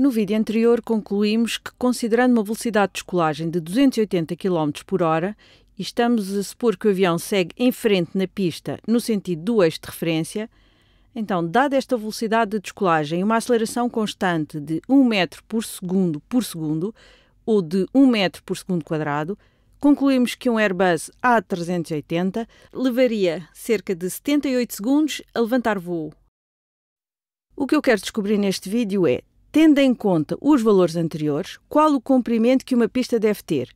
No vídeo anterior concluímos que, considerando uma velocidade de descolagem de 280 km por hora, e estamos a supor que o avião segue em frente na pista no sentido do eixo de referência, então, dada esta velocidade de descolagem e uma aceleração constante de 1 metro por segundo por segundo, ou de 1 metro por segundo quadrado, concluímos que um Airbus A380 levaria cerca de 78 segundos a levantar voo. O que eu quero descobrir neste vídeo é tendo em conta os valores anteriores, qual o comprimento que uma pista deve ter.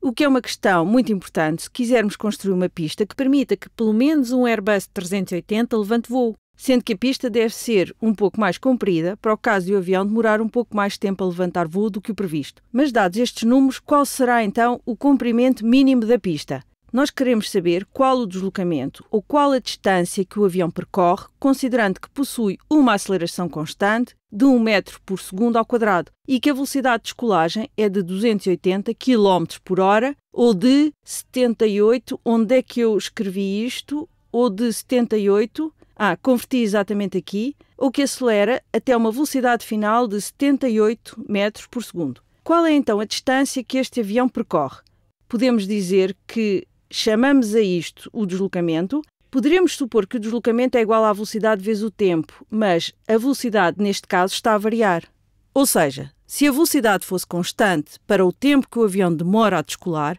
O que é uma questão muito importante se quisermos construir uma pista que permita que pelo menos um Airbus 380 levante voo, sendo que a pista deve ser um pouco mais comprida para o caso de o avião demorar um pouco mais tempo a levantar voo do que o previsto. Mas, dados estes números, qual será então o comprimento mínimo da pista? Nós queremos saber qual o deslocamento ou qual a distância que o avião percorre, considerando que possui uma aceleração constante de 1 metro por segundo ao quadrado e que a velocidade de descolagem é de 280 km por hora ou de 78, onde é que eu escrevi isto, ou de 78, ah, converti exatamente aqui, o que acelera até uma velocidade final de 78 metros por segundo. Qual é então a distância que este avião percorre? Podemos dizer que chamamos a isto o deslocamento. Poderíamos supor que o deslocamento é igual à velocidade vezes o tempo, mas a velocidade, neste caso, está a variar. Ou seja, se a velocidade fosse constante para o tempo que o avião demora a descolar,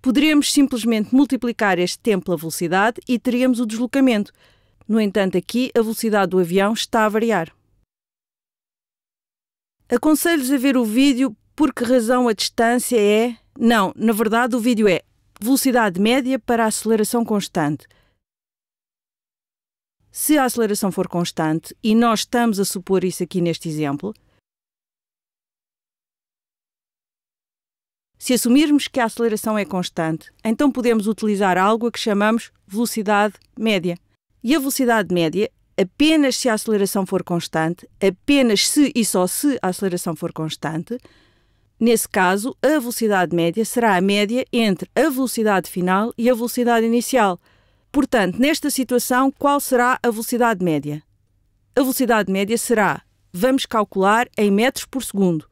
poderíamos simplesmente multiplicar este tempo pela velocidade e teríamos o deslocamento. No entanto, aqui a velocidade do avião está a variar. Aconselho-vos a ver o vídeo Por que razão a distância é. Não, na verdade o vídeo é velocidade média para a aceleração constante. Se a aceleração for constante, e nós estamos a supor isso aqui neste exemplo, se assumirmos que a aceleração é constante, então podemos utilizar algo a que chamamos velocidade média. E a velocidade média, apenas se a aceleração for constante, apenas se e só se a aceleração for constante, Nesse caso, a velocidade média será a média entre a velocidade final e a velocidade inicial. Portanto, nesta situação, qual será a velocidade média? A velocidade média será, vamos calcular em metros por segundo,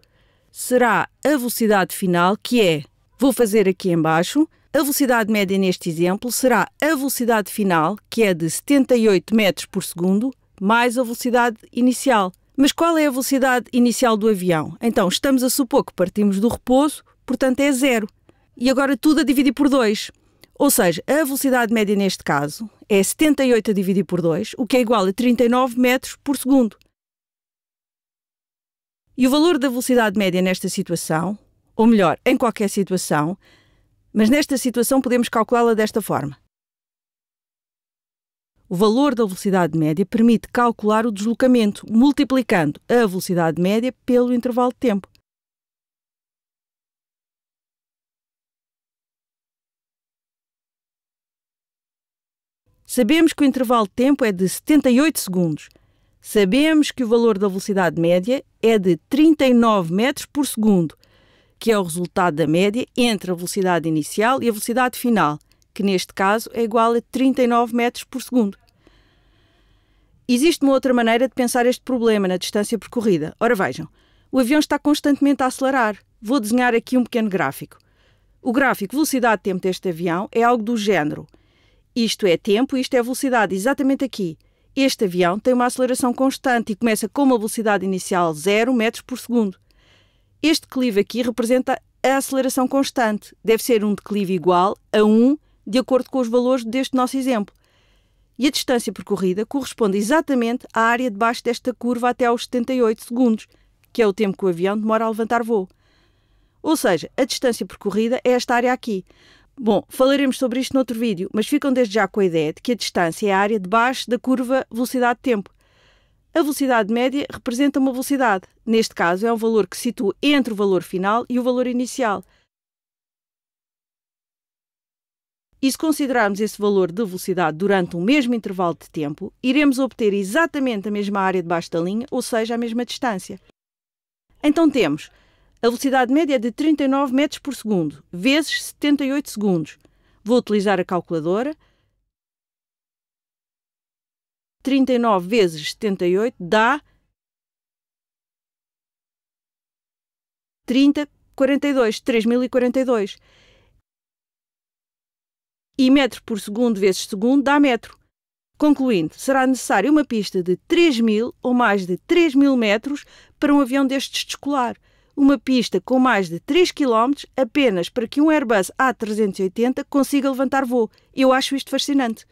será a velocidade final, que é, vou fazer aqui embaixo, a velocidade média neste exemplo será a velocidade final, que é de 78 metros por segundo, mais a velocidade inicial, mas qual é a velocidade inicial do avião? Então, estamos a supor que partimos do repouso, portanto é zero. E agora tudo a dividir por 2. Ou seja, a velocidade média neste caso é 78 a dividir por 2, o que é igual a 39 metros por segundo. E o valor da velocidade média nesta situação, ou melhor, em qualquer situação, mas nesta situação podemos calculá-la desta forma. O valor da velocidade média permite calcular o deslocamento, multiplicando a velocidade média pelo intervalo de tempo. Sabemos que o intervalo de tempo é de 78 segundos. Sabemos que o valor da velocidade média é de 39 metros por segundo, que é o resultado da média entre a velocidade inicial e a velocidade final – que neste caso é igual a 39 metros por segundo. Existe uma outra maneira de pensar este problema na distância percorrida. Ora vejam, o avião está constantemente a acelerar. Vou desenhar aqui um pequeno gráfico. O gráfico velocidade-tempo deste avião é algo do género. Isto é tempo, isto é velocidade, exatamente aqui. Este avião tem uma aceleração constante e começa com uma velocidade inicial 0 metros por segundo. Este declive aqui representa a aceleração constante. Deve ser um declive igual a 1 de acordo com os valores deste nosso exemplo. E a distância percorrida corresponde exatamente à área debaixo desta curva até aos 78 segundos, que é o tempo que o avião demora a levantar voo. Ou seja, a distância percorrida é esta área aqui. Bom, falaremos sobre isto noutro vídeo, mas ficam desde já com a ideia de que a distância é a área debaixo da curva velocidade-tempo. A velocidade média representa uma velocidade. Neste caso, é um valor que se situa entre o valor final e o valor inicial. E se considerarmos esse valor de velocidade durante o mesmo intervalo de tempo, iremos obter exatamente a mesma área debaixo da linha, ou seja, a mesma distância. Então temos a velocidade média é de 39 metros por segundo, vezes 78 segundos. Vou utilizar a calculadora. 39 vezes 78 dá 30, 42, 3042 e metro por segundo vezes segundo dá metro. Concluindo, será necessária uma pista de 3 mil ou mais de 3 mil metros para um avião destes descolar. Uma pista com mais de 3 km apenas para que um Airbus A380 consiga levantar voo. Eu acho isto fascinante.